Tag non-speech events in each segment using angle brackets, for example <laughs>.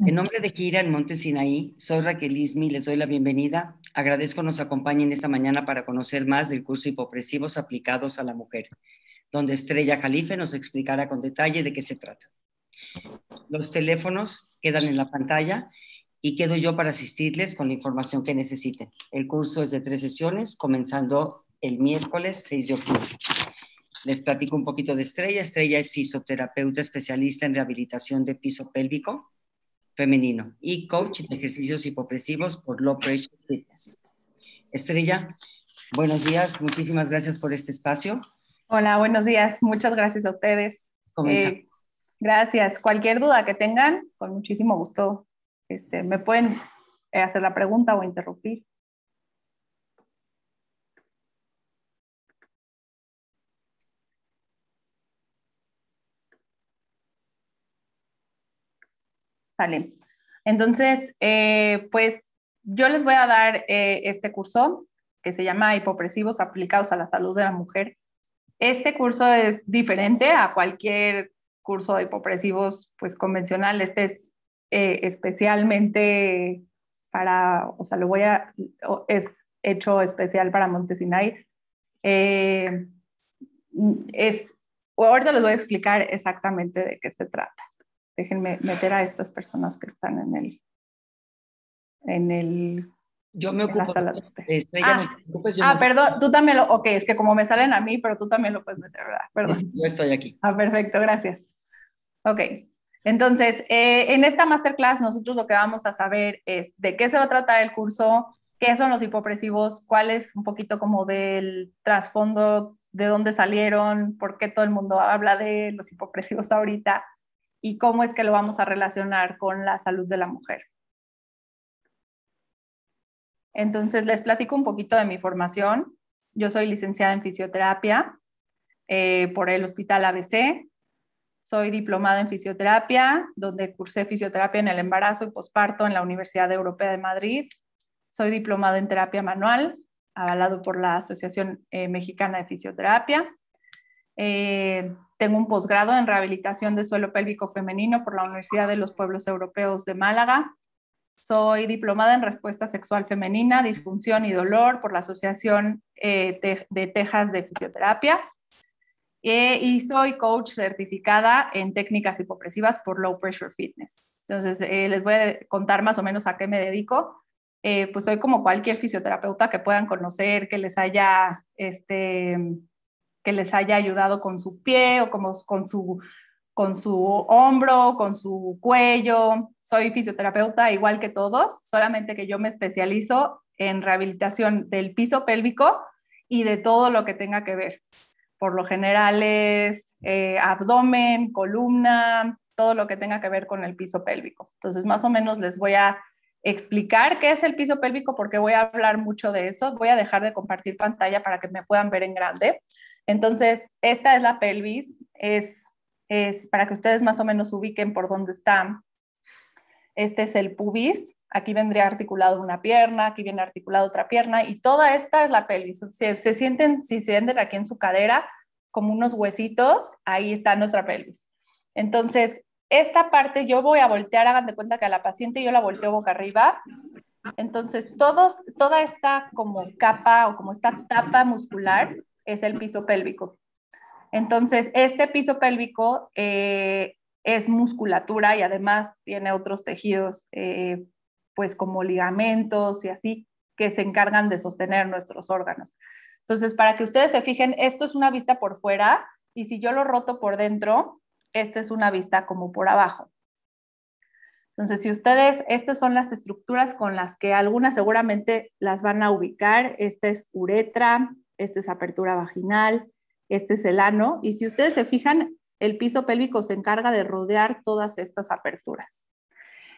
En nombre de Gira en Monte Sinaí, soy Raquel Ismi y les doy la bienvenida. Agradezco nos acompañen esta mañana para conocer más del curso Hipopresivos aplicados a la mujer, donde Estrella Calife nos explicará con detalle de qué se trata. Los teléfonos quedan en la pantalla y quedo yo para asistirles con la información que necesiten. El curso es de tres sesiones, comenzando el miércoles 6 de octubre. Les platico un poquito de Estrella. Estrella es fisioterapeuta especialista en rehabilitación de piso pélvico femenino y coach de ejercicios hipopresivos por Low Pressure Fitness. Estrella, buenos días, muchísimas gracias por este espacio. Hola, buenos días, muchas gracias a ustedes. Eh, gracias, cualquier duda que tengan, con muchísimo gusto este, me pueden eh, hacer la pregunta o interrumpir. Entonces, eh, pues yo les voy a dar eh, este curso que se llama Hipopresivos aplicados a la salud de la mujer. Este curso es diferente a cualquier curso de hipopresivos pues convencional. Este es eh, especialmente para, o sea, lo voy a, es hecho especial para Montesinay. es, ahorita les voy a explicar exactamente de qué se trata. Déjenme meter a estas personas que están en el, en el yo me ocupo. de estrella, ah, ah perdón, tú también lo. Ok, es que como me salen a mí, pero tú también lo puedes meter, ¿verdad? Perdón. yo estoy aquí. Ah, perfecto, gracias. Ok. Entonces, eh, en esta masterclass, nosotros lo que vamos a saber es de qué se va a tratar el curso, qué son los hipopresivos, cuál es un poquito como del trasfondo, de dónde salieron, por qué todo el mundo habla de los hipopresivos ahorita, y cómo es que lo vamos a relacionar con la salud de la mujer. Entonces, les platico un poquito de mi formación. Yo soy licenciada en fisioterapia eh, por el Hospital ABC. Soy diplomada en fisioterapia, donde cursé fisioterapia en el embarazo y posparto en la Universidad Europea de Madrid. Soy diplomada en terapia manual, avalado por la Asociación eh, Mexicana de Fisioterapia. Eh, tengo un posgrado en rehabilitación de suelo pélvico femenino por la Universidad de los Pueblos Europeos de Málaga. Soy diplomada en respuesta sexual femenina, disfunción y dolor por la Asociación eh, de, Texas de Fisioterapia. Eh, y soy coach certificada en técnicas hipopresivas por Low Pressure Fitness. Entonces, eh, les voy a contar más o menos a qué me dedico. pues soy como cualquier fisioterapeuta que puedan conocer, que les haya este, que les haya ayudado con su pie o con, su, con su hombro, con su cuello. Soy fisioterapeuta igual que todos, solamente que yo me especializo en rehabilitación del piso pélvico y de todo lo que tenga que ver. Por lo general es eh, abdomen, columna, todo lo que tenga que ver con el piso pélvico. Entonces, más o menos les voy a explicar qué es el piso pélvico porque voy a hablar mucho de eso. Voy a dejar de compartir pantalla para que me puedan ver en grande. Entonces, esta es la pelvis, es, para que ustedes más o menos ubiquen por dónde está. Este es el pubis, aquí vendría articulado una pierna, aquí viene articulado otra pierna y toda esta es la pelvis. Se, sienten, si se sienten aquí en su cadera, como unos huesitos, ahí está nuestra pelvis. Entonces, esta parte yo voy a voltear, hagan de cuenta que a la paciente yo la volteo boca arriba. Entonces, todos, toda esta como capa o como esta tapa muscular es el piso pélvico. Entonces, este piso pélvico eh, es musculatura y además tiene otros tejidos, eh, pues como ligamentos y así, que se encargan de sostener nuestros órganos. Entonces, para que ustedes se fijen, esto es una vista por fuera y si yo lo roto por dentro, esta es una vista como por abajo. Entonces, si ustedes, estas son las estructuras con las que algunas seguramente las van a ubicar, esta es uretra, esta es apertura vaginal, este es el ano, y si ustedes se fijan, el piso pélvico se encarga de rodear todas estas aperturas.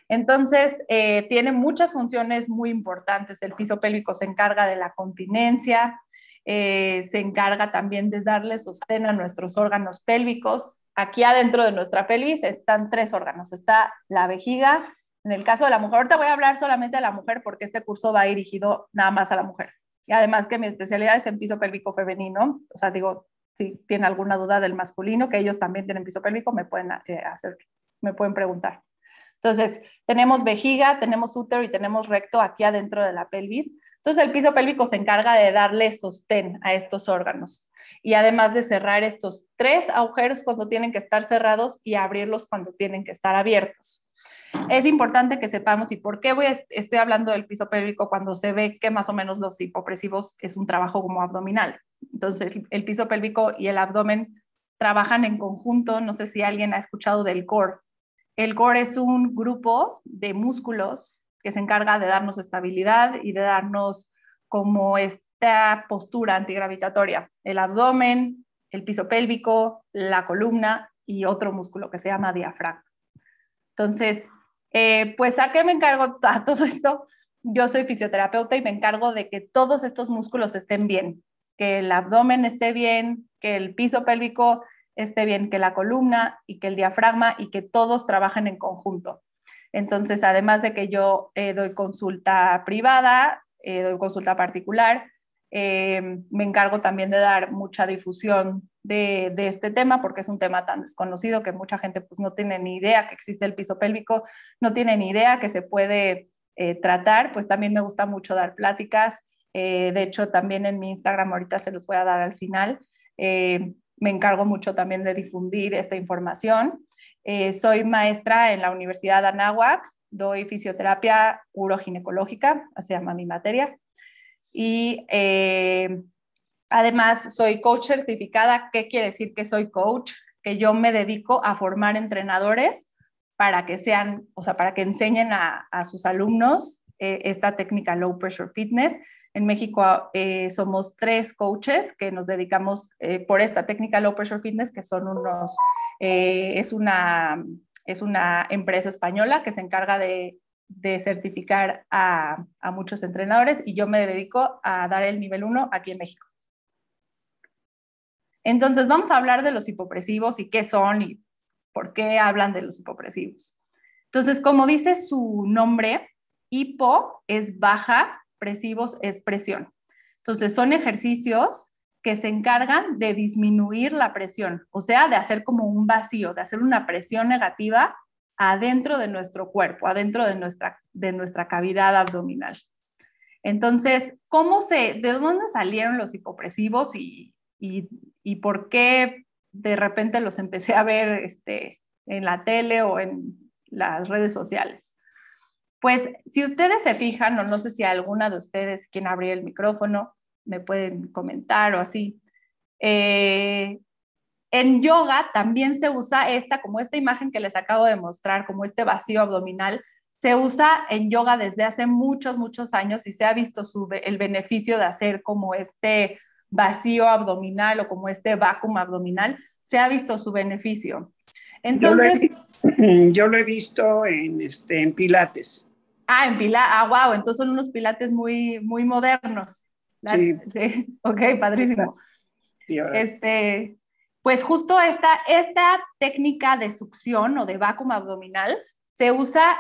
Entonces, eh, tiene muchas funciones muy importantes. El piso pélvico se encarga de la continencia, eh, se encarga también de darle sostén a nuestros órganos pélvicos. Aquí adentro de nuestra pelvis están tres órganos. Está la vejiga, en el caso de la mujer, ahorita voy a hablar solamente de la mujer porque este curso va dirigido nada más a la mujer. Y además que mi especialidad es en piso pélvico femenino, o sea, digo, si tienen alguna duda del masculino, que ellos también tienen piso pélvico, me pueden eh, hacer, me pueden preguntar. Entonces, tenemos vejiga, tenemos útero y tenemos recto aquí adentro de la pelvis. Entonces, el piso pélvico se encarga de darle sostén a estos órganos y además de cerrar estos tres agujeros cuando tienen que estar cerrados y abrirlos cuando tienen que estar abiertos. Es importante que sepamos y por qué estoy hablando del piso pélvico cuando se ve que más o menos los hipopresivos es un trabajo como abdominal. Entonces, el piso pélvico y el abdomen trabajan en conjunto. No sé si alguien ha escuchado del core. El core es un grupo de músculos que se encarga de darnos estabilidad y de darnos como esta postura antigravitatoria. El abdomen, el piso pélvico, la columna y otro músculo que se llama diafragma. Entonces, eh, pues a qué me encargo <laughs> a todo esto? Yo soy fisioterapeuta y me encargo de que todos estos músculos estén bien, que el abdomen esté bien, que el piso pélvico esté bien, que la columna y que el diafragma y que todos trabajen en conjunto. Entonces, además de que yo eh, doy consulta privada, eh, doy consulta particular, me encargo también de dar mucha difusión de, este tema, porque es un tema tan desconocido que mucha gente pues no tiene ni idea que existe el piso pélvico, no tiene ni idea que se puede eh, tratar, pues también me gusta mucho dar pláticas. Eh, de hecho, también en mi Instagram ahorita se los voy a dar al final. Eh, me encargo mucho también de difundir esta información. soy maestra en la Universidad de Anáhuac, doy fisioterapia uroginecológica, así llama mi materia. Y Además, soy coach certificada. ¿Qué quiere decir que soy coach? Que yo me dedico a formar entrenadores para que sean, o sea, para que enseñen a, sus alumnos eh, esta técnica Low Pressure Fitness. En México eh, somos tres coaches que nos dedicamos eh, por esta técnica Low Pressure Fitness, que son unos, es, una, es una empresa española que se encarga de certificar a, a, muchos entrenadores y yo me dedico a dar el nivel 1 aquí en México. Entonces, vamos a hablar de los hipopresivos y qué son y por qué hablan de los hipopresivos. Entonces, como dice su nombre, hipo es baja, presivos es presión. Entonces, son ejercicios que se encargan de disminuir la presión, o sea, de hacer como un vacío, de hacer una presión negativa adentro de nuestro cuerpo, adentro de nuestra, de nuestra cavidad abdominal. Entonces, ¿cómo se, ¿de dónde salieron los hipopresivos y y, por qué de repente los empecé a ver este, en la tele o en las redes sociales. Pues si ustedes se fijan, o no sé si alguna de ustedes quien abrió el micrófono, me pueden comentar o así. Eh, en yoga también se usa esta, como esta imagen que les acabo de mostrar, como este vacío abdominal, se usa en yoga desde hace muchos, muchos años y se ha visto el beneficio de hacer como este vacío abdominal o como este vacuum abdominal, se ha visto su beneficio. Entonces... <clears throat> Yo lo he, visto en, este, en pilates. Ah, en pilates, ah, wow, entonces son unos pilates muy, muy modernos. Sí. <laughs> sí. Ok, padrísimo. este, pues justo esta, esta técnica de succión o de vacuum abdominal se usa,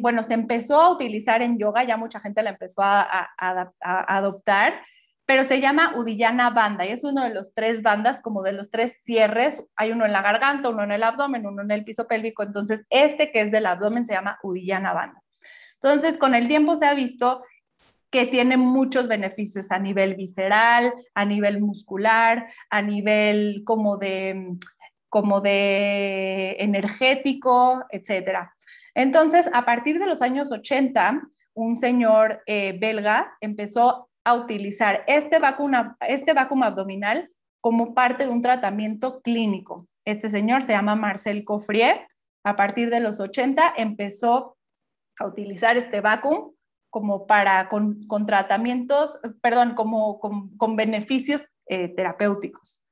bueno, se empezó a utilizar en yoga, ya mucha gente la empezó a, a adoptar, pero se llama Udillana Banda y es uno de los tres bandas, como de los tres cierres. Hay uno en la garganta, uno en el abdomen, uno en el piso pélvico. Entonces, este que es del abdomen se llama Udillana Banda. Entonces, con el tiempo se ha visto que tiene muchos beneficios a nivel visceral, a nivel muscular, a nivel como de, como de energético, etcétera. Entonces, a partir de los años 80, un señor eh, belga empezó utilizar este vacuno, este vacuno abdominal como parte de un tratamiento clínico. Este señor se llama Marcel Coffrier. A partir de los 80 empezó a utilizar este vacuum como para con, tratamientos, perdón, como con, beneficios eh, terapéuticos.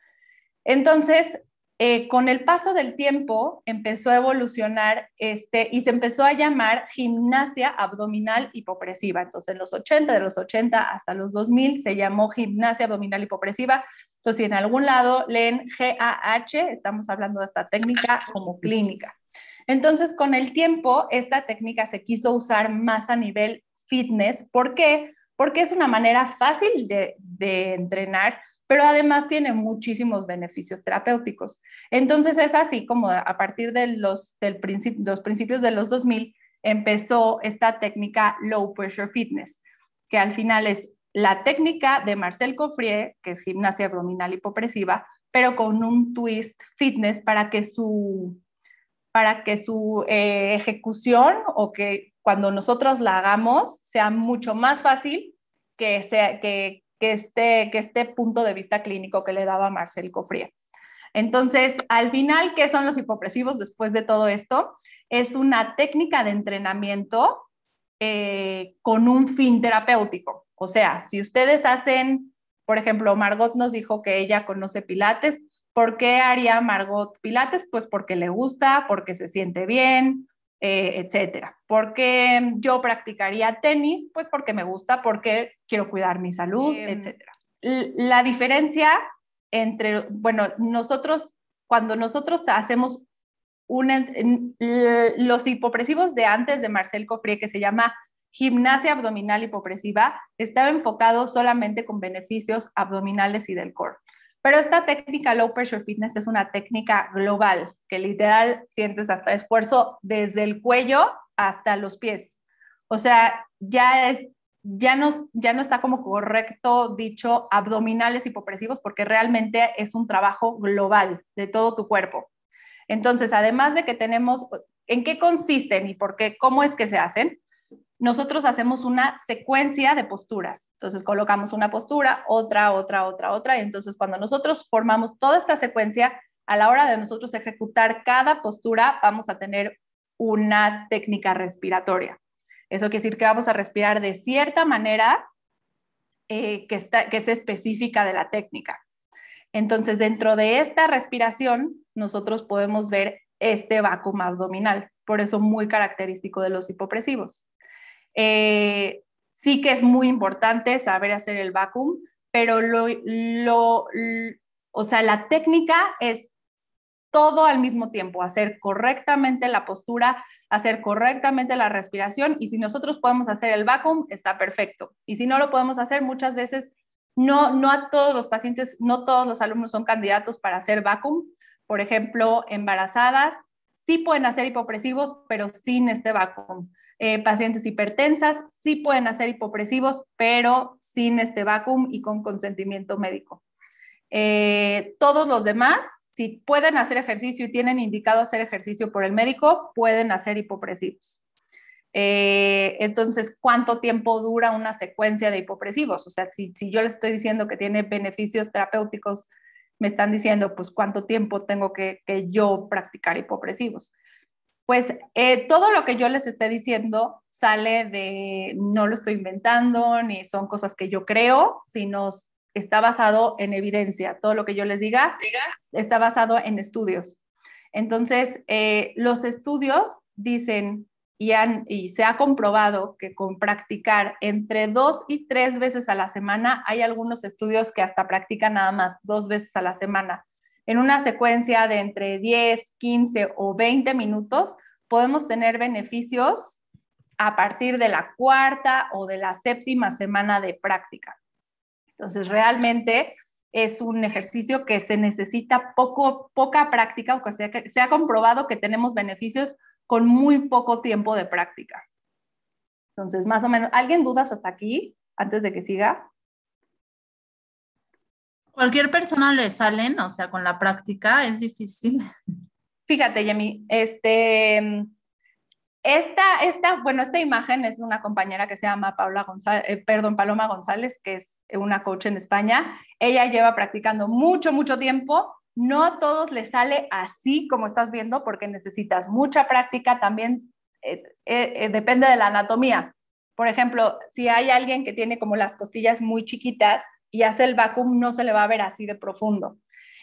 Entonces, eh, con el paso del tiempo empezó a evolucionar este, y se empezó a llamar gimnasia abdominal hipopresiva. Entonces, en los 80, de los 80 hasta los 2000 se llamó gimnasia abdominal hipopresiva. Entonces, si en algún lado leen GAH, estamos hablando de esta técnica como clínica. Entonces, con el tiempo, esta técnica se quiso usar más a nivel fitness. ¿Por qué? Porque es una manera fácil de entrenar pero además tiene muchísimos beneficios terapéuticos. Entonces es así como a partir de los, del principios de los 2000 empezó esta técnica Low Pressure Fitness, que al final es la técnica de Marcel Coffrier, que es gimnasia abdominal hipopresiva, pero con un twist fitness para que su, para que su eh, ejecución o que cuando nosotros la hagamos sea mucho más fácil que, sea, que, este, que este, punto de vista clínico que le daba Marcel Cofría. Entonces, al final, ¿qué son los hipopresivos después de todo esto? Es una técnica de entrenamiento eh, con un fin terapéutico. O sea, si ustedes hacen, por ejemplo, Margot nos dijo que ella conoce Pilates, ¿por qué haría Margot Pilates? Pues porque le gusta, porque se siente bien, eh, etcétera. Porque yo practicaría tenis, pues porque me gusta, porque quiero cuidar mi salud, etcétera. La diferencia entre, bueno, nosotros, cuando nosotros hacemos los hipopresivos de antes de Marcel Cofré, que se llama gimnasia abdominal hipopresiva, estaba enfocado solamente con beneficios abdominales y del core. Pero esta técnica Low Pressure Fitness es una técnica global que literal sientes hasta esfuerzo desde el cuello hasta los pies. O sea, ya es ya no, ya no está como correcto dicho abdominales hipopresivos porque realmente es un trabajo global de todo tu cuerpo. Entonces, además de que tenemos, ¿en qué consisten y por qué? ¿Cómo es que se hacen? nosotros hacemos una secuencia de posturas. Entonces colocamos una postura, otra, otra, otra, otra. Y entonces cuando nosotros formamos toda esta secuencia, a la hora de nosotros ejecutar cada postura, vamos a tener una técnica respiratoria. Eso quiere decir que vamos a respirar de cierta manera eh, que, está, que es específica de la técnica. Entonces, dentro de esta respiración, nosotros podemos ver este vacuum abdominal, por eso muy característico de los hipopresivos. Eh, sí que es muy importante saber hacer el vacuum, pero lo, o sea, la técnica es todo al mismo tiempo, hacer correctamente la postura, hacer correctamente la respiración y si nosotros podemos hacer el vacuum, está perfecto. Y si no lo podemos hacer, muchas veces no, no a todos los pacientes, no todos los alumnos son candidatos para hacer vacuum. Por ejemplo, embarazadas, sí pueden hacer hipopresivos, pero sin este vacuum. Eh, pacientes hipertensas sí pueden hacer hipopresivos, pero sin este vacuum y con consentimiento médico. Eh, todos los demás, si pueden hacer ejercicio y tienen indicado hacer ejercicio por el médico, pueden hacer hipopresivos. Eh, entonces, ¿cuánto tiempo dura una secuencia de hipopresivos? O sea, si, si yo le estoy diciendo que tiene beneficios terapéuticos me están diciendo, pues, cuánto tiempo tengo que, yo practicar hipopresivos. Pues eh, todo lo que yo les esté diciendo sale de, no lo estoy inventando, ni son cosas que yo creo, sino está basado en evidencia. Todo lo que yo les diga está basado en estudios. Entonces, eh, los estudios dicen y, se ha comprobado que con practicar entre dos y tres veces a la semana, hay algunos estudios que hasta practican nada más dos veces a la semana, en una secuencia de entre 10, 15 o 20 minutos, podemos tener beneficios a partir de la cuarta o de la séptima semana de práctica. Entonces, realmente es un ejercicio que se necesita poco, poca práctica, o que se ha comprobado que tenemos beneficios con muy poco tiempo de práctica. Entonces, más o menos, ¿alguien dudas hasta aquí antes de que siga? Cualquier persona le salen, o sea, con la práctica es difícil. Fíjate, Yemi, este, esta, esta, bueno, esta imagen es una compañera que se llama Paula González, eh, perdón, Paloma González, que es una coach en España. Ella lleva practicando mucho, mucho tiempo no a todos les sale así como estás viendo porque necesitas mucha práctica, también eh, eh, eh, depende de la anatomía. Por ejemplo, si hay alguien que tiene como las costillas muy chiquitas y hace el vacuum, no se le va a ver así de profundo.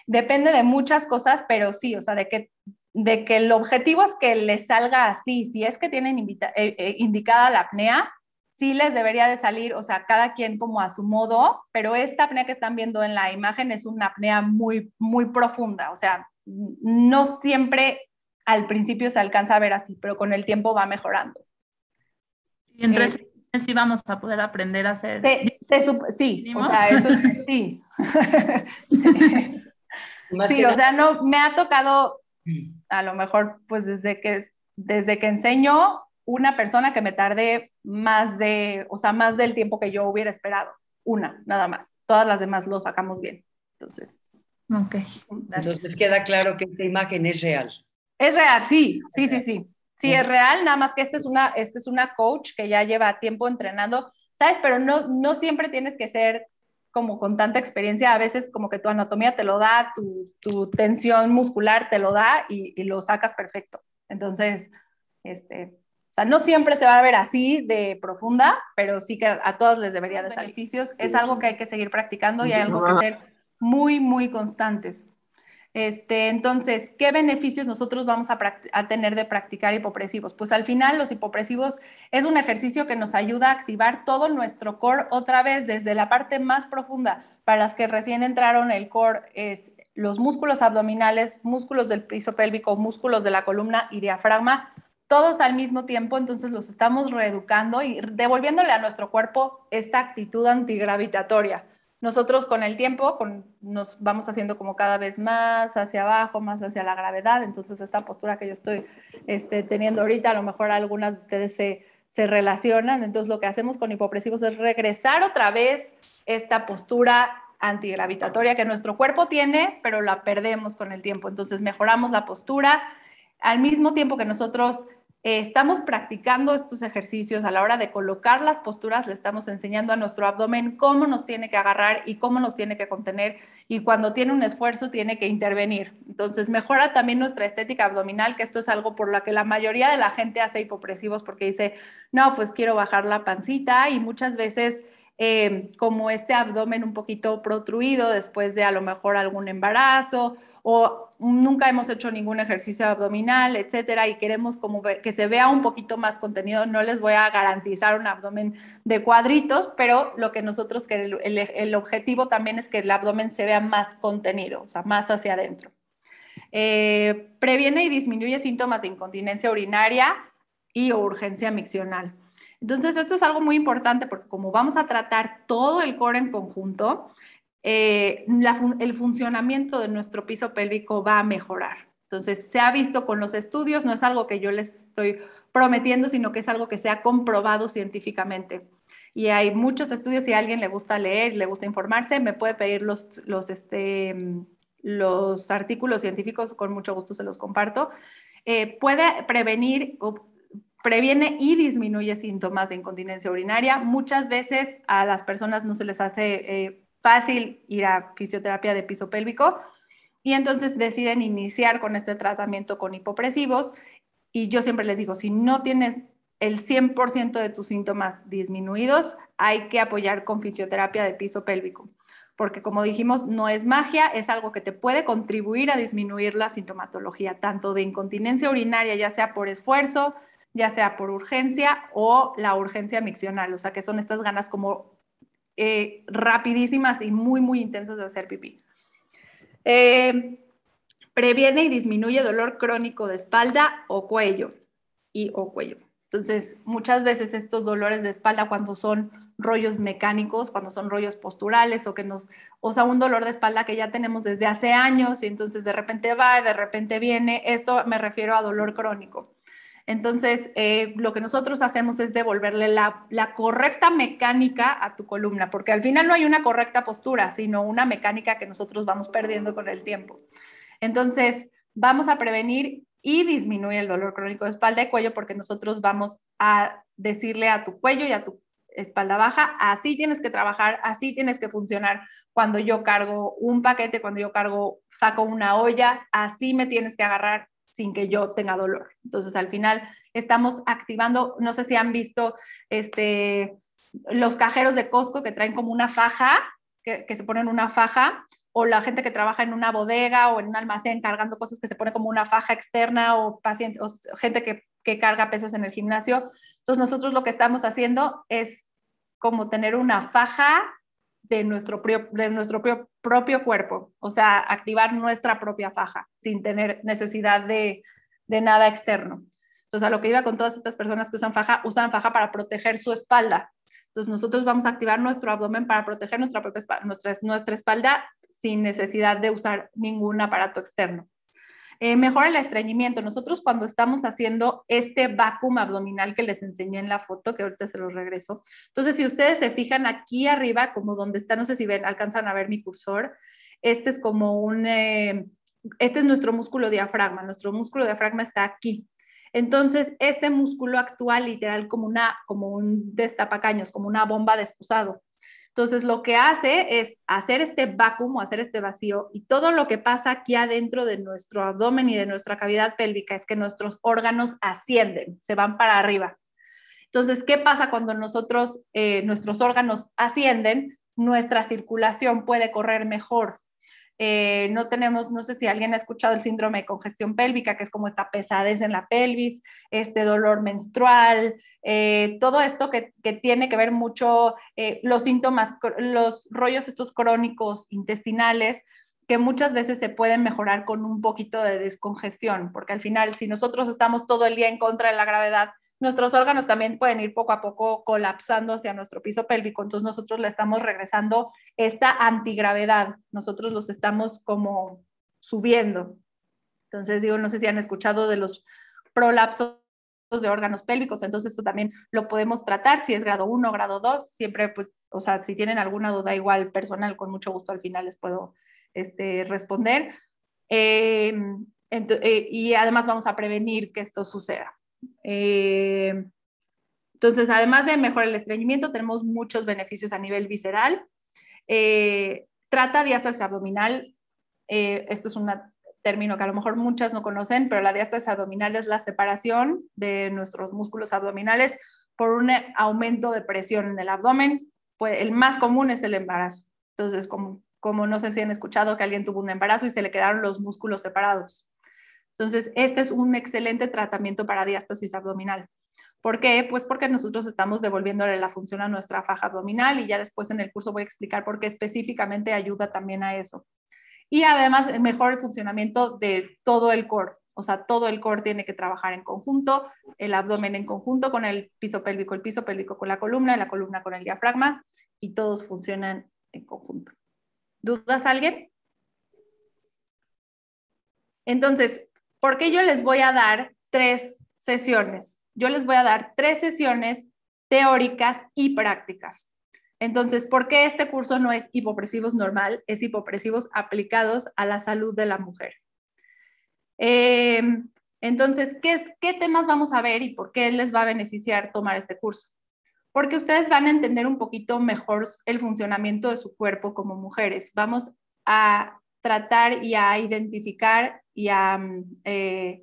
Depende de muchas cosas, pero sí, o sea, de que, de que el objetivo es que les salga así. Si es que tienen indicada la apnea, sí les debería de salir, o sea, cada quien como a su modo, pero esta apnea que están viendo en la imagen es una apnea muy, muy profunda, o sea, no siempre al principio se alcanza a ver así, pero con el tiempo va mejorando. Y en eh, sí vamos a poder aprender a hacer. sí, o sea, eso sí. <laughs> sí, <laughs> o sea, no, me ha tocado, mm. a lo mejor, pues desde que, desde que enseño, una persona que me tarde más de, o sea, más del tiempo que yo hubiera esperado. Una, nada más. Todas las demás lo sacamos bien. Entonces. Ok. Entonces queda claro que esta imagen es real. Es real, sí, sí, sí, sí. Sí, es real, nada más que esta es una, esta es una coach que ya lleva tiempo entrenando, ¿sabes? Pero no, no siempre tienes que ser como con tanta experiencia, a veces como que tu anatomía te lo da, tu, tensión muscular te lo da y lo sacas perfecto. Entonces, este, o sea, no siempre se va a ver así de profunda, pero sí que a todos les debería de Beneficios es algo que hay que seguir practicando y hay algo que ser muy, muy constantes. Este, entonces, ¿qué beneficios nosotros vamos a, a, tener de practicar hipopresivos? Pues al final los hipopresivos es un ejercicio que nos ayuda a activar todo nuestro core otra vez desde la parte más profunda. Para las que recién entraron, el core es los músculos abdominales, músculos del piso pélvico, músculos de la columna y diafragma todos al mismo tiempo, entonces los estamos reeducando y devolviéndole a nuestro cuerpo esta actitud antigravitatoria. Nosotros con el tiempo con, nos vamos haciendo como cada vez más hacia abajo, más hacia la gravedad, entonces esta postura que yo estoy este, teniendo ahorita, a lo mejor algunas de ustedes se, se relacionan, entonces lo que hacemos con hipopresivos es regresar otra vez esta postura antigravitatoria que nuestro cuerpo tiene, pero la perdemos con el tiempo, entonces mejoramos la postura, al mismo tiempo que nosotros eh, estamos practicando estos ejercicios a la hora de colocar las posturas, le estamos enseñando a nuestro abdomen cómo nos tiene que agarrar y cómo nos tiene que contener y cuando tiene un esfuerzo tiene que intervenir. Entonces mejora también nuestra estética abdominal, que esto es algo por lo que la mayoría de la gente hace hipopresivos porque dice, no, pues quiero bajar la pancita y muchas veces... Eh, como este abdomen un poquito protruido después de a lo mejor algún embarazo o nunca hemos hecho ningún ejercicio abdominal, etcétera, y queremos como que se vea un poquito más contenido, no les voy a garantizar un abdomen de cuadritos, pero lo que nosotros, que el, objetivo también es que el abdomen se vea más contenido, o sea, más hacia adentro. Eh, previene y disminuye síntomas de incontinencia urinaria y urgencia miccional. Entonces, esto es algo muy importante porque como vamos a tratar todo el core en conjunto, eh, el funcionamiento de nuestro piso pélvico va a mejorar. Entonces, se ha visto con los estudios, no es algo que yo les estoy prometiendo, sino que es algo que se ha comprobado científicamente. Y hay muchos estudios, si a alguien le gusta leer, le gusta informarse, me puede pedir los, este, los artículos científicos, con mucho gusto se los comparto. Eh, puede prevenir o previene y disminuye síntomas de incontinencia urinaria. Muchas veces a las personas no se les hace eh, fácil ir a fisioterapia de piso pélvico y entonces deciden iniciar con este tratamiento con hipopresivos y yo siempre les digo, si no tienes el 100% de tus síntomas disminuidos, hay que apoyar con fisioterapia de piso pélvico, porque como dijimos, no es magia, es algo que te puede contribuir a disminuir la sintomatología, tanto de incontinencia urinaria, ya sea por esfuerzo, ya sea por urgencia o la urgencia miccional, o sea, que son estas ganas como eh, rapidísimas y muy, muy intensas de hacer pipí. Eh, previene y disminuye dolor crónico de espalda o cuello y o cuello. Entonces, muchas veces estos dolores de espalda cuando son rollos mecánicos, cuando son rollos posturales o que nos, o sea, un dolor de espalda que ya tenemos desde hace años y entonces de repente va, de repente viene, esto me refiero a dolor crónico. Entonces, eh, lo que nosotros hacemos es devolverle la, la, correcta mecánica a tu columna, porque al final no hay una correcta postura, sino una mecánica que nosotros vamos perdiendo con el tiempo. Entonces, vamos a prevenir y disminuir el dolor crónico de espalda y cuello porque nosotros vamos a decirle a tu cuello y a tu espalda baja, así tienes que trabajar, así tienes que funcionar. Cuando yo cargo un paquete, cuando yo cargo, saco una olla, así me tienes que agarrar, sin que yo tenga dolor. Entonces, al final estamos activando, no sé si han visto este, los cajeros de Costco que traen como una faja, que, se ponen una faja, o la gente que trabaja en una bodega o en un almacén cargando cosas que se pone como una faja externa o, gente que, que carga pesas en el gimnasio. Entonces, nosotros lo que estamos haciendo es como tener una faja de nuestro, de nuestro propio cuerpo, o sea, activar nuestra propia faja sin tener necesidad de, nada externo. Entonces, a lo que iba con todas estas personas que usan faja, usan faja para proteger su espalda. Entonces, nosotros vamos a activar nuestro abdomen para proteger nuestra propia nuestra, nuestra espalda sin necesidad de usar ningún aparato externo. Eh, mejora el estreñimiento. Nosotros cuando estamos haciendo este vacuum abdominal que les enseñé en la foto, que ahorita se los regreso. Entonces, si ustedes se fijan aquí arriba, como donde está, no sé si ven, alcanzan a ver mi cursor, este es como un, eh, este es nuestro músculo diafragma. Nuestro músculo diafragma está aquí. Entonces, este músculo actual literal como una, como un destapacaños, como una bomba de esposado. Entonces, lo que hace es hacer este vacuum, hacer este vacío, y todo lo que pasa aquí adentro de nuestro abdomen y de nuestra cavidad pélvica es que nuestros órganos ascienden, se van para arriba. Entonces, ¿qué pasa cuando nosotros, eh, nuestros órganos ascienden? Nuestra circulación puede correr mejor, eh, no tenemos, no sé si alguien ha escuchado el síndrome de congestión pélvica, que es como esta pesadez en la pelvis, este dolor menstrual, eh, todo esto que, tiene que ver mucho eh, los síntomas, los rollos estos crónicos intestinales que muchas veces se pueden mejorar con un poquito de descongestión, porque al final si nosotros estamos todo el día en contra de la gravedad, nuestros órganos también pueden ir poco a poco colapsando hacia nuestro piso pélvico, entonces nosotros le estamos regresando esta antigravedad, nosotros los estamos como subiendo. Entonces digo, no sé si han escuchado de los prolapsos de órganos pélvicos, entonces esto también lo podemos tratar si es grado 1, grado 2, siempre pues, o sea, si tienen alguna duda igual personal, con mucho gusto al final les puedo este, responder. Em, eh, y además vamos a prevenir que esto suceda. Eh, entonces, además de mejorar el estreñimiento, tenemos muchos beneficios a nivel visceral. Eh, trata diástasis abdominal. Eh, esto es un término que a lo mejor muchas no conocen, pero la diástasis abdominal es la separación de nuestros músculos abdominales por un aumento de presión en el abdomen. el más común es el embarazo. Entonces, como, como no sé si han escuchado que alguien tuvo un embarazo y se le quedaron los músculos separados. Entonces, este es un excelente tratamiento para diástasis abdominal. ¿Por qué? Pues porque nosotros estamos devolviéndole la función a nuestra faja abdominal y ya después en el curso voy a explicar por qué específicamente ayuda también a eso. Y además, el funcionamiento de todo el core. O sea, todo el core tiene que trabajar en conjunto, el abdomen en conjunto con el piso pélvico, el piso pélvico con la columna, la columna con el diafragma y todos funcionan en conjunto. ¿Dudas alguien? Entonces, porque yo les voy a dar tres sesiones. Yo les voy a dar tres sesiones teóricas y prácticas. Entonces, ¿por qué este curso no es hipopresivos normal? Es hipopresivos aplicados a la salud de la mujer. Em, entonces, ¿qué, ¿qué temas vamos a ver y por qué les va a beneficiar tomar este curso? Porque ustedes van a entender un poquito mejor el funcionamiento de su cuerpo como mujeres. Vamos a tratar y a identificar y mm, eh,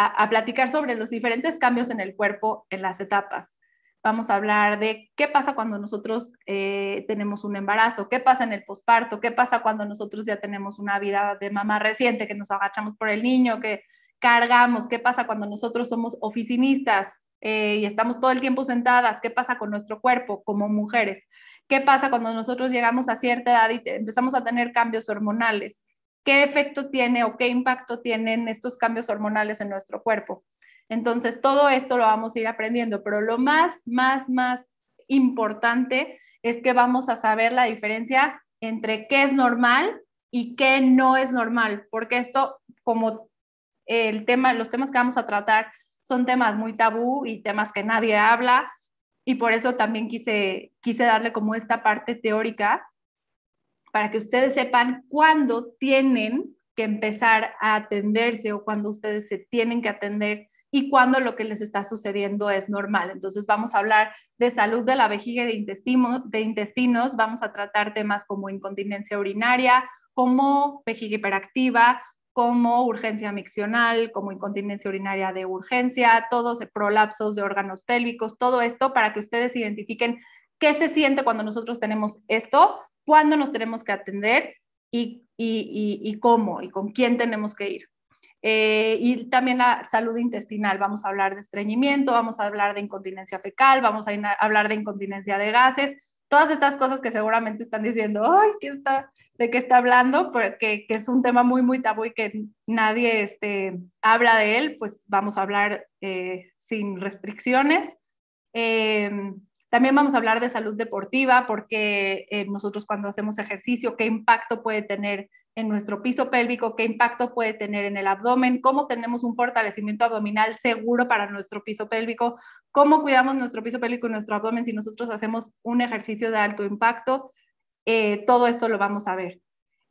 a, platicar sobre los diferentes cambios en el cuerpo en las etapas. Vamos a hablar de qué pasa cuando nosotros eh, tenemos un embarazo, qué pasa en el posparto, qué pasa cuando nosotros ya tenemos una vida de mamá reciente, que nos agachamos por el niño, que cargamos, qué pasa cuando nosotros somos oficinistas eh, y estamos todo el tiempo sentadas, qué pasa con nuestro cuerpo como mujeres, qué pasa cuando nosotros llegamos a cierta edad y empezamos a tener cambios hormonales, qué efecto tiene o qué impacto tienen estos cambios hormonales en nuestro cuerpo. Entonces, todo esto lo vamos a ir aprendiendo, pero lo más, más, más importante es que vamos a saber la diferencia entre qué es normal y qué no es normal, porque esto, como el tema, los temas que vamos a tratar son temas muy tabú y temas que nadie habla, y por eso también quise, quise darle como esta parte teórica para que ustedes sepan cuándo tienen que empezar a atenderse o cuándo ustedes se tienen que atender y cuándo lo que les está sucediendo es normal. Entonces vamos a hablar de salud de la vejiga y de, intestino, de intestinos, vamos a tratar temas como incontinencia urinaria, como vejiga hiperactiva, como urgencia miccional, como incontinencia urinaria de urgencia, todos prolapsos de órganos pélvicos, todo esto para que ustedes identifiquen qué se siente cuando nosotros tenemos esto cuándo nos tenemos que atender y, y, y, cómo y con quién tenemos que ir. Eh, y también la salud intestinal. Vamos a hablar de estreñimiento, vamos a hablar de incontinencia fecal, vamos a hablar de incontinencia de gases, todas estas cosas que seguramente están diciendo, ay, está, ¿de qué está hablando? Porque que es un tema muy, muy tabú y que nadie este, habla de él, pues vamos a hablar eh, sin restricciones. Em, también vamos a hablar de salud deportiva, porque eh, nosotros cuando hacemos ejercicio, qué impacto puede tener en nuestro piso pélvico, qué impacto puede tener en el abdomen, cómo tenemos un fortalecimiento abdominal seguro para nuestro piso pélvico, cómo cuidamos nuestro piso pélvico y nuestro abdomen si nosotros hacemos un ejercicio de alto impacto. Eh, todo esto lo vamos a ver.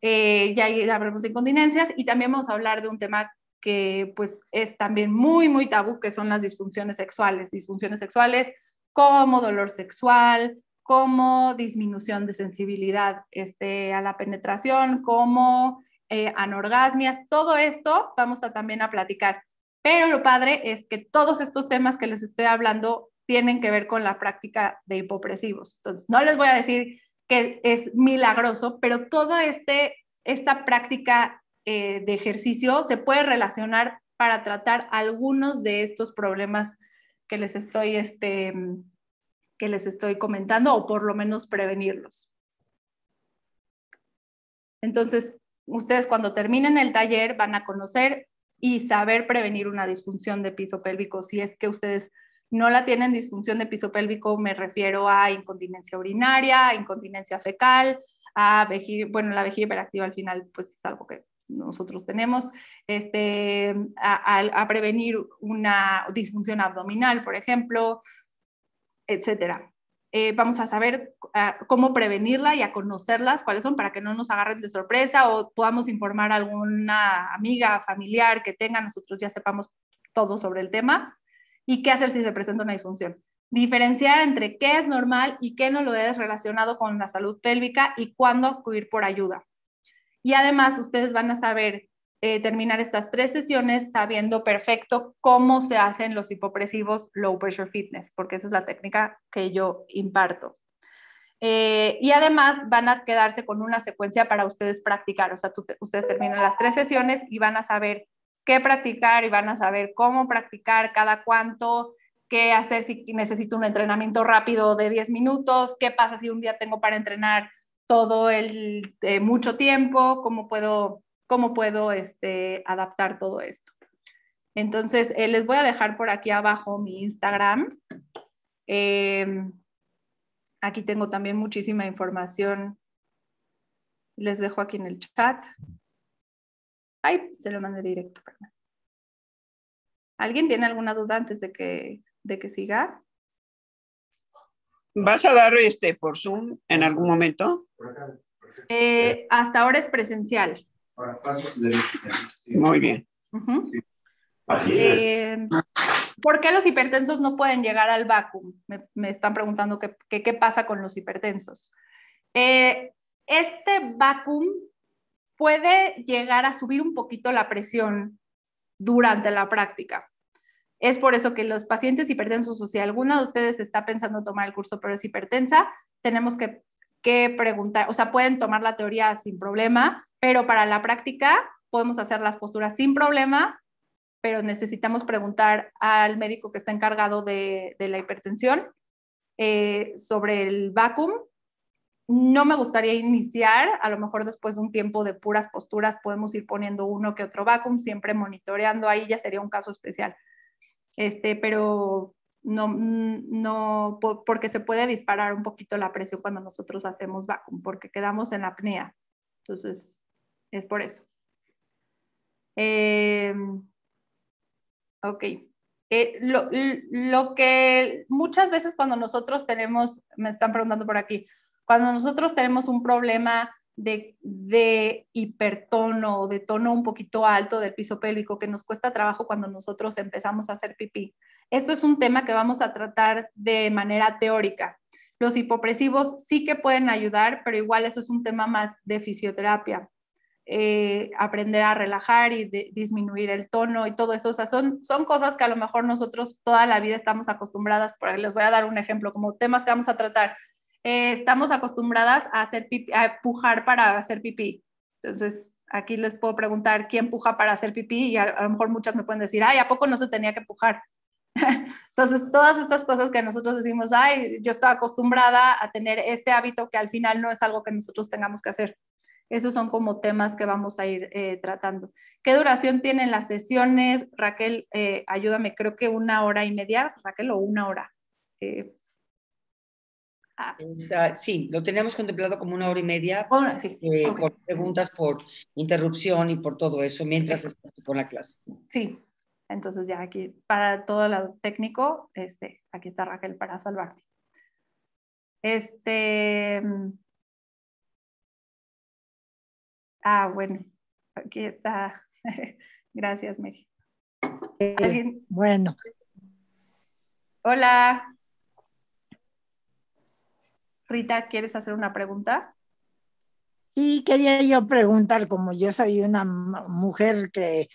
Eh, ya hablamos de incontinencias y también vamos a hablar de un tema que pues es también muy, muy tabú, que son las disfunciones sexuales. Disfunciones sexuales como dolor sexual, como disminución de sensibilidad este, a la penetración, como eh, anorgasmias, todo esto vamos a también a platicar. Pero lo padre es que todos estos temas que les estoy hablando tienen que ver con la práctica de hipopresivos. Entonces, no les voy a decir que es milagroso, pero toda este, esta práctica eh, de ejercicio se puede relacionar para tratar algunos de estos problemas que les estoy, este, que les estoy comentando o por lo menos prevenirlos. Entonces, ustedes cuando terminen el taller van a conocer y saber prevenir una disfunción de piso pélvico. Si es que ustedes no la tienen disfunción de piso pélvico, me refiero a incontinencia urinaria, incontinencia fecal, a bueno, la vejiga hiperactiva al final pues es algo que nosotros tenemos, este, a, prevenir una disfunción abdominal, por ejemplo, etcétera. Eh, vamos a saber cómo prevenirla y a conocerlas, cuáles son, para que no nos agarren de sorpresa o podamos informar a alguna amiga, familiar que tenga, nosotros ya sepamos todo sobre el tema y qué hacer si se presenta una disfunción. Diferenciar entre qué es normal y qué no lo es relacionado con la salud pélvica y cuándo acudir por ayuda. Y además ustedes van a saber eh, terminar estas tres sesiones sabiendo perfecto cómo se hacen los hipopresivos low pressure fitness, porque esa es la técnica que yo imparto. Eh, y además van a quedarse con una secuencia para ustedes practicar, o sea, ustedes terminan las tres sesiones y van a saber qué practicar y van a saber cómo practicar, cada cuánto, qué hacer si necesito un entrenamiento rápido de 10 minutos, qué pasa si un día tengo para entrenar todo el eh, mucho tiempo, cómo puedo, cómo puedo este, adaptar todo esto. Entonces, eh, les voy a dejar por aquí abajo mi Instagram. Em, aquí tengo también muchísima información. Les dejo aquí en el chat. Ay, se lo mandé directo. ¿Alguien tiene alguna duda antes de que, de que siga? ¿Vas a dar este por Zoom en algún momento? Eh, hasta ahora es presencial. Muy bien. Eh, ¿Por qué los hipertensos no pueden llegar al vacuum? Me, están preguntando qué pasa con los hipertensos. Eh, este vacuum puede llegar a subir un poquito la presión durante la práctica. Es por eso que los pacientes hipertensos, o si alguna de ustedes está pensando tomar el curso pero es hipertensa, tenemos que que preguntar, o sea, pueden tomar la teoría sin problema, pero para la práctica podemos hacer las posturas sin problema, pero necesitamos preguntar al médico que está encargado de, la hipertensión eh, sobre el vacuum. No me gustaría iniciar, a lo mejor después de un tiempo de puras posturas podemos ir poniendo uno que otro vacuum, siempre monitoreando, ahí ya sería un caso especial. Este, pero no, mm, no, porque se puede disparar un poquito la presión cuando nosotros hacemos vacuum, porque quedamos en apnea. Entonces, es por eso. Eh, ok. Eh, lo, que muchas veces cuando nosotros tenemos, me están preguntando por aquí, cuando nosotros tenemos un problema de, de hipertono o de tono un poquito alto del piso pélvico que nos cuesta trabajo cuando nosotros empezamos a hacer pipí. Esto es un tema que vamos a tratar de manera teórica. Los hipopresivos sí que pueden ayudar, pero igual eso es un tema más de fisioterapia. Eh, aprender a relajar y disminuir el tono y todo eso. son, son cosas que a lo mejor nosotros toda la vida estamos acostumbradas. Por les voy a dar un ejemplo, como temas que vamos a tratar. Eh, estamos acostumbradas a, hacer a pujar para hacer pipí. Entonces, aquí les puedo preguntar quién puja para hacer pipí y a, lo mejor muchas me pueden decir, ay, ¿a poco no se tenía que pujar? <laughs> Entonces, todas estas cosas que nosotros decimos, ay, yo estaba acostumbrada a tener este hábito que al final no es algo que nosotros tengamos que hacer. Esos son como temas que vamos a ir eh, tratando. ¿Qué duración tienen las sesiones? Raquel, eh, ayúdame, creo que una hora y media, Raquel, o una hora. Eh, Ah. sí, lo teníamos contemplado como una hora y media con eh, por preguntas, por interrupción y por todo eso mientras estás con la clase. Sí, entonces ya aquí para todo lado técnico, este, aquí está Raquel para salvarme. Este, mm, ah, bueno, aquí está. <laughs> Gracias, Mary. Eh, bueno. Hola. Rita, ¿quieres hacer una pregunta? Sí, quería yo preguntar, como yo soy una mujer que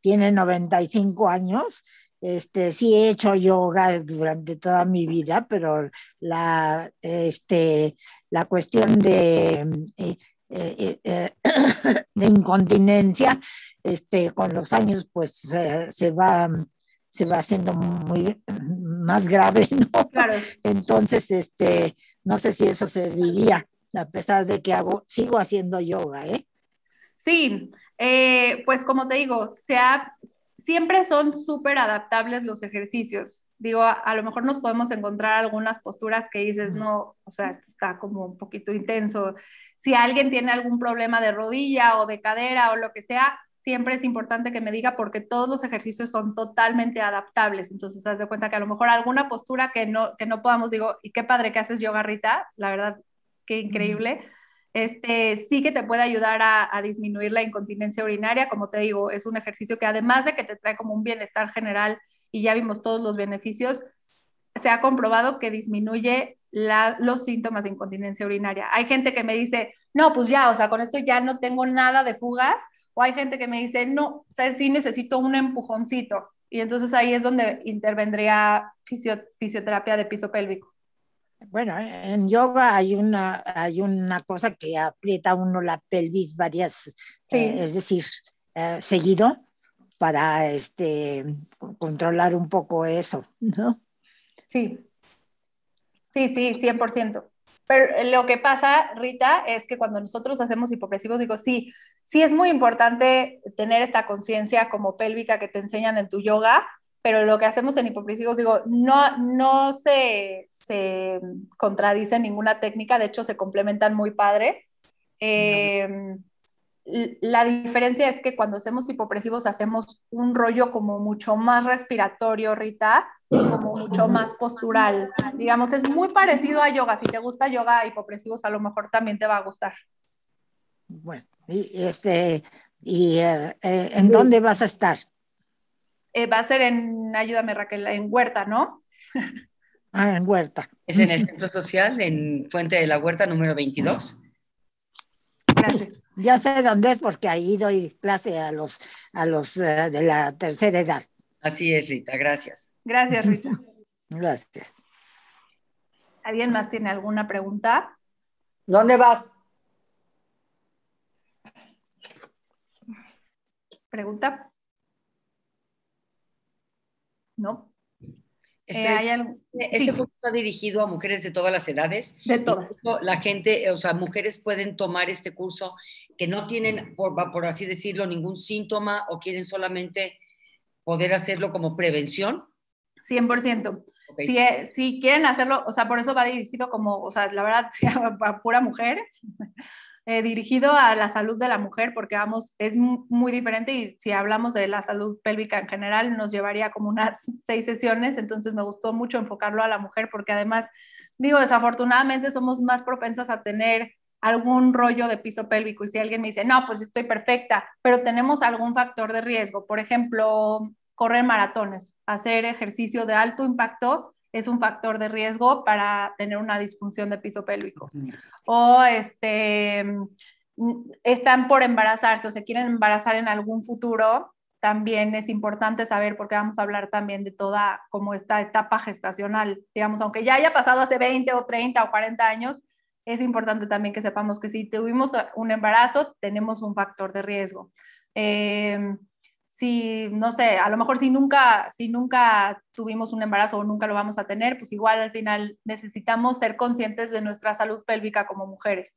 tiene 95 años, este, sí he hecho yoga durante toda mi vida, pero la, este, la cuestión de, eh, eh, eh, <coughs> de incontinencia, este, con los años, pues se va se va haciendo muy más grave, ¿no? Entonces, este, no sé si eso serviría, a pesar de que hago, sigo haciendo yoga, ¿eh? Sí, eh, pues como te digo, sea siempre son súper adaptables los ejercicios. Digo, a, lo mejor nos podemos encontrar algunas posturas que dices, no, o sea, esto está como un poquito intenso. Si alguien tiene algún problema de rodilla o de cadera o lo que sea, siempre es importante que me diga porque todos los ejercicios son totalmente adaptables. Entonces, haz de cuenta que a lo mejor alguna postura que no, que no podamos, digo, y qué padre que haces yoga, Rita, la verdad, qué increíble. Este, sí que te puede ayudar a, disminuir la incontinencia urinaria, como te digo, es un ejercicio que además de que te trae como un bienestar general y ya vimos todos los beneficios, se ha comprobado que disminuye los síntomas de incontinencia urinaria. Hay gente que me dice, no, pues ya, o sea, con esto ya no tengo nada de fugas, o hay gente que me dice, no, sé sí necesito un empujoncito. Y entonces ahí es donde intervendría fisioterapia de piso pélvico. Bueno, en yoga hay una, hay una cosa que aprieta uno la pelvis varias, eh, es decir, eh, seguido para este, controlar un poco eso, ¿no? Sí, sí, sí, 100%. Pero lo que pasa, Rita, es que cuando nosotros hacemos hipopresivos, digo, sí, sí es muy importante tener esta conciencia como pélvica que te enseñan en tu yoga, pero lo que hacemos en hipopresivos, digo, no, no se, se, contradice ninguna técnica, de hecho se complementan muy padre. Em, la diferencia es que cuando hacemos hipopresivos hacemos un rollo como mucho más respiratorio, Rita, como mucho más postural. Digamos, es muy parecido a yoga. Si te gusta yoga, hipopresivos a lo mejor también te va a gustar. Bueno, y, este, y eh, eh, ¿en dónde vas a estar? Eh, va a ser en, ayúdame Raquel, en Huerta, ¿no? <laughs> Ah, en Huerta. Es en el Centro Social, en Fuente de la Huerta, número 22. ya sé dónde es porque ahí doy clase a los, a los de la tercera edad. Así es, Rita, gracias. Gracias, Rita. <laughs> Gracias. ¿Alguien más tiene alguna pregunta? ¿Dónde vas? ¿Pregunta? ¿No? Este, curso eh, este está dirigido a mujeres de todas las edades. De todas. La gente, o sea, mujeres pueden tomar este curso que no tienen, por, así decirlo, ningún síntoma o quieren solamente poder hacerlo como prevención. 100%. Si, si quieren hacerlo, o sea, por eso va dirigido como, o sea, la verdad, para <laughs> pura mujer. Eh, dirigido a la salud de la mujer, porque vamos, es muy diferente y si hablamos de la salud pélvica en general, nos llevaría como unas <laughs> seis sesiones, entonces me gustó mucho enfocarlo a la mujer, porque además, digo, desafortunadamente somos más propensas a tener algún rollo de piso pélvico y si alguien me dice, no, pues estoy perfecta, pero tenemos algún factor de riesgo, por ejemplo, correr maratones, hacer ejercicio de alto impacto, es un factor de riesgo para tener una disfunción de piso pélvico. O este, mm, están por embarazarse o se quieren embarazar en algún futuro, también es importante saber porque vamos a hablar también de toda como esta etapa gestacional, digamos, aunque ya haya pasado hace 20 o 30 o 40 años, es importante también que sepamos que si tuvimos un embarazo, tenemos un factor de riesgo. Eh, si, no sé, a lo mejor si nunca, si nunca tuvimos un embarazo o nunca lo vamos a tener, pues igual al final necesitamos ser conscientes de nuestra salud pélvica como mujeres,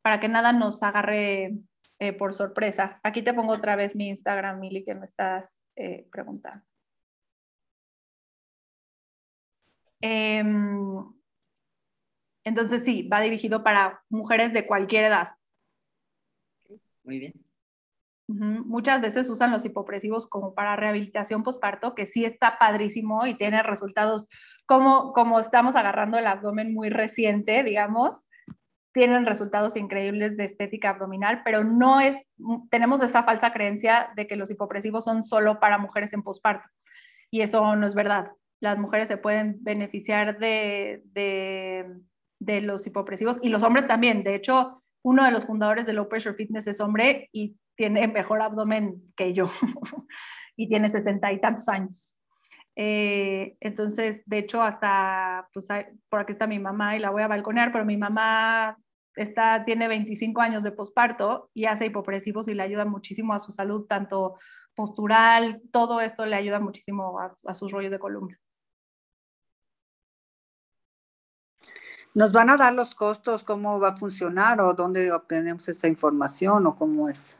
para que nada nos agarre eh, por sorpresa. Aquí te pongo otra vez mi Instagram, Mili, que me estás eh, preguntando. Em, entonces sí, va dirigido para mujeres de cualquier edad. Muy bien. Muchas veces usan los hipopresivos como para rehabilitación posparto, que sí está padrísimo y tiene resultados como, como estamos agarrando el abdomen muy reciente, digamos, tienen resultados increíbles de estética abdominal, pero no es, mm, tenemos esa falsa creencia de que los hipopresivos son solo para mujeres en posparto. Y eso no es verdad. Las mujeres se pueden beneficiar de, de los hipopresivos y los hombres también. De hecho, uno de los fundadores de Low Pressure Fitness es hombre y tiene mejor abdomen que yo <laughs> y tiene sesenta y tantos años. Eh, entonces, de hecho, hasta, pues, por aquí está mi mamá y la voy a balconear, pero mi mamá está, tiene 25 años de posparto y hace hipopresivos y le ayuda muchísimo a su salud, tanto postural, todo esto le ayuda muchísimo a, a sus rollos de columna. ¿Nos van a dar los costos? ¿Cómo va a funcionar? ¿O dónde obtenemos esa información? ¿O cómo es?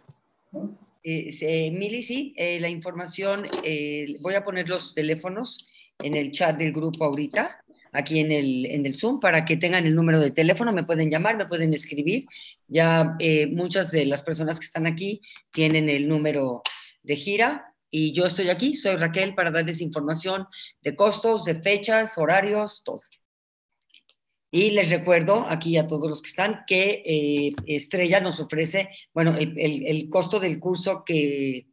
Eh, Mili, sí, eh, la información, eh, voy a poner los teléfonos en el chat del grupo ahorita, aquí en el, en el Zoom, para que tengan el número de teléfono, me pueden llamar, me pueden escribir. Ya eh, muchas de las personas que están aquí tienen el número de gira y yo estoy aquí, soy Raquel, para darles información de costos, de fechas, horarios, todo. Y les recuerdo aquí a todos los que están que eh, Estrella nos ofrece, bueno, el, costo del curso eh,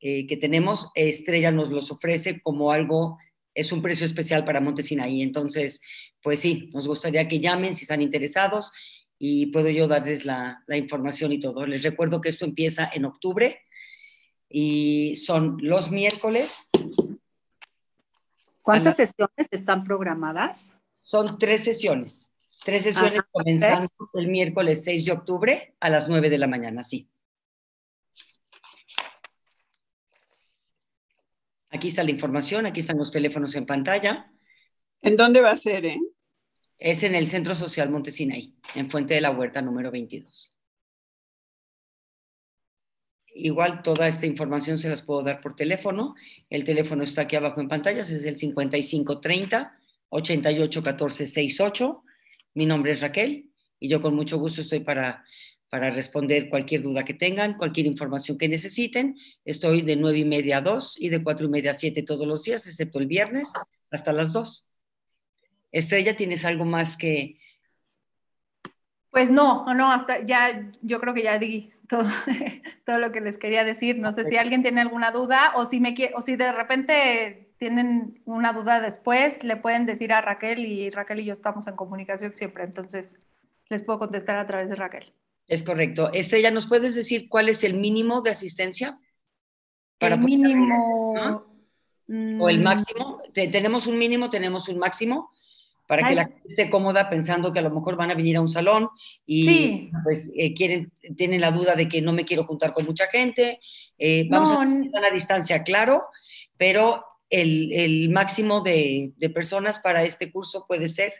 que, tenemos, Estrella nos los ofrece como algo, es un precio especial para Montesinaí. Entonces, pues sí, nos gustaría que llamen si están interesados y puedo yo darles la, información y todo. Les recuerdo que esto empieza en octubre y son los miércoles. ¿Cuántas sesiones están programadas? Son tres sesiones. Tres sesiones comenzando el miércoles 6 de octubre a las 9 de la mañana, sí. Aquí está la información, aquí están los teléfonos en pantalla. ¿En dónde va a ser? Eh? Es en el Centro Social Montesinaí, en Fuente de la Huerta número 22. Igual toda esta información se las puedo dar por teléfono. El teléfono está aquí abajo en pantalla, es el 5530 881468. Mi nombre es Raquel y yo con mucho gusto estoy para, para responder cualquier duda que tengan, cualquier información que necesiten. Estoy de 9 y media a 2 y de 4 y media a 7 todos los días, excepto el viernes, hasta las 2. Estrella, ¿tienes algo más que...? Pues no, no, hasta ya, yo creo que ya di todo, <laughs> todo lo que les quería decir. No sé si alguien tiene alguna duda o si, me, o si de repente tienen una duda después, le pueden decir a Raquel y Raquel y yo estamos en comunicación siempre, entonces les puedo contestar a través de Raquel. Es correcto. Estrella, ¿nos puedes decir cuál es el mínimo de asistencia? el mínimo... O el mm, máximo. Tenemos un mínimo, tenemos un máximo para que la gente esté cómoda pensando que a lo mejor van a venir a un salón y pues eh, quieren, tienen la duda de que no me quiero juntar con mucha gente. Eh, vamos a una distancia, claro, pero el, máximo de, personas para este curso puede ser?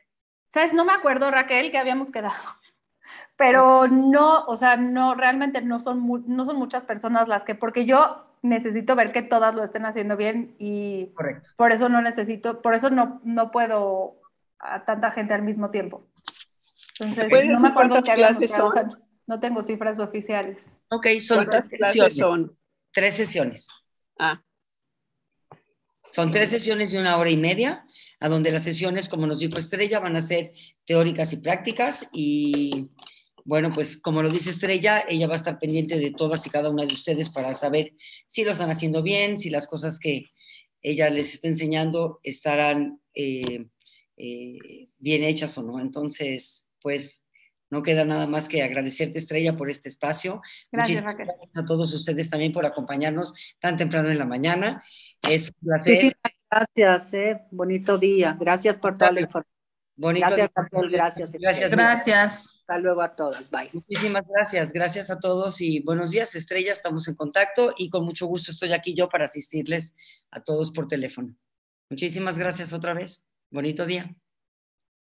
Sabes, no me acuerdo, Raquel, que habíamos quedado. <laughs> Pero no, o sea, no, realmente no son, no son muchas personas las que, porque yo necesito ver que todas lo estén haciendo bien y Correcto. por eso no necesito, por eso no, no puedo a tanta gente al mismo tiempo. Entonces, no me acuerdo clases no tengo cifras oficiales. Ok, son tres sesiones. Son? Tres sesiones. Ah. Son tres sesiones de una hora y media, a donde las sesiones, como nos dijo Estrella, van a ser teóricas y prácticas. Y bueno, pues como lo dice Estrella, ella va a estar pendiente de todas y cada una de ustedes para saber si lo están haciendo bien, si las cosas que ella les está enseñando estarán eh, eh, bien hechas o no. Entonces, pues no queda nada más que agradecerte, Estrella, por este espacio. Gracias, Gracias a todos ustedes también por acompañarnos tan temprano en la mañana. Es un placer. gracias, eh. bonito día. Gracias por toda la información. gracias, gracias. Eh. Gracias, gracias. Hasta luego a todas, bye. Muchísimas gracias, gracias a todos y buenos días, Estrella, estamos en contacto y con mucho gusto estoy aquí yo para asistirles a todos por teléfono. Muchísimas gracias otra vez, bonito día.